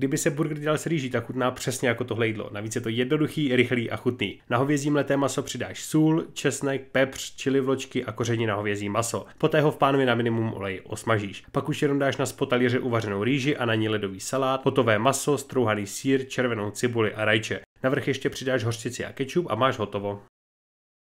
Kdyby se burger dělal s rýží, tak chutná přesně jako tohle jídlo. Navíc je to jednoduchý, rychlý a chutný. Na hovězí mleté maso přidáš sůl, česnek, pepř, čili vločky a koření na hovězí maso. Poté ho v pánvi na minimum oleji osmažíš. Pak už jenom dáš na spotalíře uvařenou rýži a na ní ledový salát, potové maso, strouhaný sír, červenou cibuli a rajče. Navrch ještě přidáš hořčici a kečup a máš hotovo.